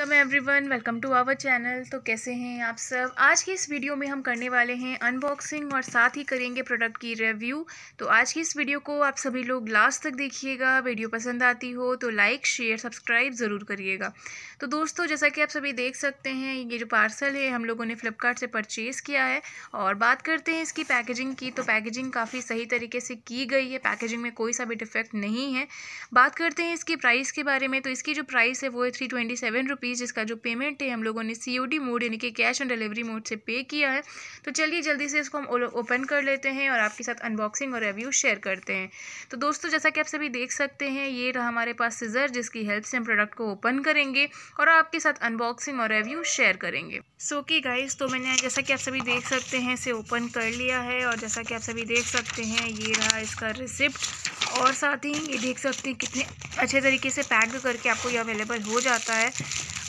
welcome everyone welcome to our channel तो कैसे हैं आप सब आज की इस वीडियो में हम करने वाले हैं अनबॉक्सिंग और साथ ही करेंगे प्रोडक्ट की रिव्यू तो आज की इस वीडियो को आप सभी लोग लास्ट तक देखिएगा वीडियो पसंद आती हो तो लाइक शेयर सब्सक्राइब ज़रूर करिएगा तो दोस्तों जैसा कि आप सभी देख सकते हैं ये जो पार्सल है हम लोगों ने फ्लिपकार्ट से परचेज़ किया है और बात करते हैं इसकी पैकेजिंग की तो पैकेजिंग काफ़ी सही तरीके से की गई है पैकेजिंग में कोई सा भी डिफेक्ट नहीं है बात करते हैं इसकी प्राइस के बारे में तो इसकी जो प्राइस है वो है three twenty seven rupees rupees इसका जो पेमेंट है हम लोगों ने सी मोड यानी कि कैश ऑन डिलीवरी मोड से पे किया है तो चलिए जल्दी से इसको हम ओपन कर लेते हैं और आपके साथ अनबॉक्सिंग और रिव्यू शेयर करते हैं तो दोस्तों जैसा कि आप सभी देख सकते हैं ये रहा हमारे पास सीज़र जिसकी हेल्प से हम प्रोडक्ट को ओपन करेंगे और आपके साथ अनबॉक्सिंग और रिव्यू शेयर करेंगे सो की गाइज तो मैंने जैसा कि आप सभी देख सकते हैं इसे ओपन कर लिया है और जैसा कि आप सभी देख सकते हैं ये रहा इसका रिसिप्ट और साथ ही ये देख सकते हैं कितने अच्छे तरीके से पैक करके आपको ये अवेलेबल हो जाता है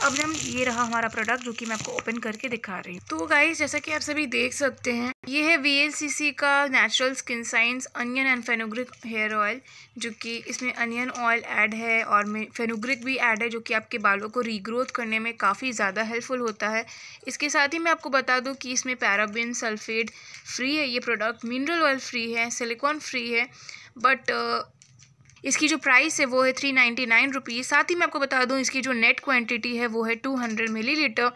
अब हम ये रहा हमारा प्रोडक्ट जो कि मैं आपको ओपन करके दिखा रही हूँ तो गाइस जैसा कि आप सभी देख सकते हैं ये है वी का natural skin science onion and fenugreek hair oil जो कि इसमें अनियन ऑयल ऐड है और फेनोग्रिक भी ऐड है जो कि आपके बालों को रीग्रोथ करने में काफ़ी ज़्यादा हेल्पफुल होता है इसके साथ ही मैं आपको बता दूँ कि इसमें पैराबिन सल्फेट फ्री है ये प्रोडक्ट मिनरल ऑयल फ्री है सिलिकॉन फ्री है बट इसकी जो प्राइस है वो है थ्री नाइन्टी नाइन रुपीज़ साथ ही मैं आपको बता दूं इसकी जो नेट क्वांटिटी है वो है two hundred millilitre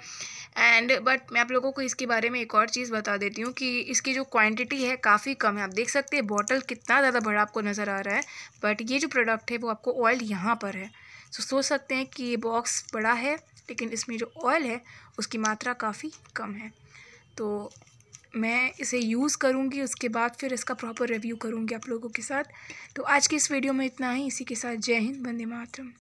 and but मैं आप लोगों को इसके बारे में एक और चीज़ बता देती हूँ कि इसकी जो क्वांटिटी है काफ़ी कम है आप देख सकते हैं बॉटल कितना ज़्यादा बड़ा आपको नज़र आ रहा है बट ये जो प्रोडक्ट है वो आपको ऑयल यहाँ पर है सो so, सोच सकते हैं कि ये बॉक्स बड़ा है लेकिन इसमें जो ऑयल है उसकी मात्रा काफ़ी कम है तो मैं इसे यूज़ करूँगी उसके बाद फिर इसका प्रॉपर रिव्यू करूँगी आप लोगों के साथ तो आज की इस वीडियो में इतना ही इसी के साथ जय हिंद वंदे मातरम